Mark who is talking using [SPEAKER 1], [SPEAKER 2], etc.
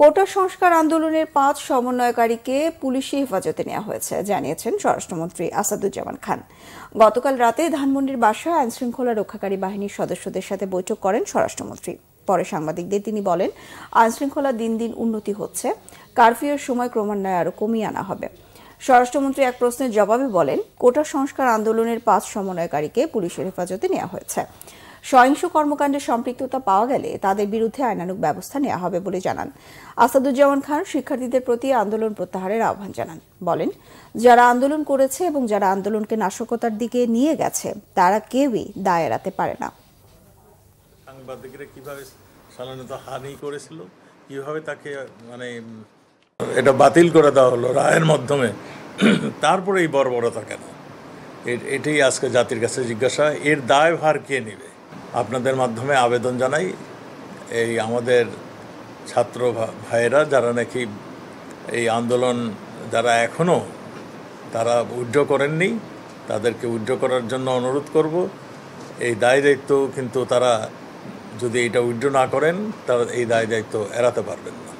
[SPEAKER 1] কোটা সংস্কার আন্দোলনের পাঁচ সমন্বয়কারীকে পুলিশি হেফাজতে নেওয়া হয়েছে জানিয়েছেন স্বরাষ্ট্রমন্ত্রী আসাদুজ্জামান খান গতকাল রাতে ধানমন্ডির বাসা শৃঙ্খলা রক্ষাকারী বাহিনীর সদস্যদের সাথে বৈঠক করেন স্বরাষ্ট্রমন্ত্রী পরে সাংবাদিকদের তিনি বলেন আইনশৃঙ্খলা দিন দিন উন্নতি হচ্ছে কারফিউর সময় ক্রমান্বয়ে আরও কমিয়ে আনা হবে স্বরাষ্ট্রমন্ত্রী এক প্রশ্নের জবাবে বলেন কোটা সংস্কার আন্দোলনের পাঁচ সমন্বয়কারীকে পুলিশের হেফাজতে নেওয়া হয়েছে সহিংস কর্মকাণ্ডে সম্পৃক্ততা পাওয়া গেলে তাদের বিরুদ্ধে আইনানুক ব্যবস্থা নেওয়া হবে বলে জানান আসাদুজ্জামান খান শিক্ষার্থীদের প্রতি আন্দোলন প্রত্যাহারের আহ্বান জানান বলেন যারা আন্দোলন করেছে এবং যারা আন্দোলনকে নাশকতার দিকে নিয়ে গেছে তারা কেউই দায় এড়াতে পারে না
[SPEAKER 2] কিভাবে তাকে মানে এটা বাতিল করে দেওয়া হলো রায়ের মাধ্যমে তারপরে এই বর্বরতা কেন এটাই আজকে জাতির কাছে জিজ্ঞাসা এর দায়ভার কে নেবে আপনাদের মাধ্যমে আবেদন জানাই এই আমাদের ছাত্র ভাইয়েরা যারা নাকি এই আন্দোলন যারা এখনও তারা উড্ড করেননি তাদেরকে উড্ড করার জন্য অনুরোধ করব এই দায় দায়িত্ব কিন্তু তারা যদি এটা উড্ড না করেন তারা এই দায় দায়িত্ব এড়াতে পারবেন না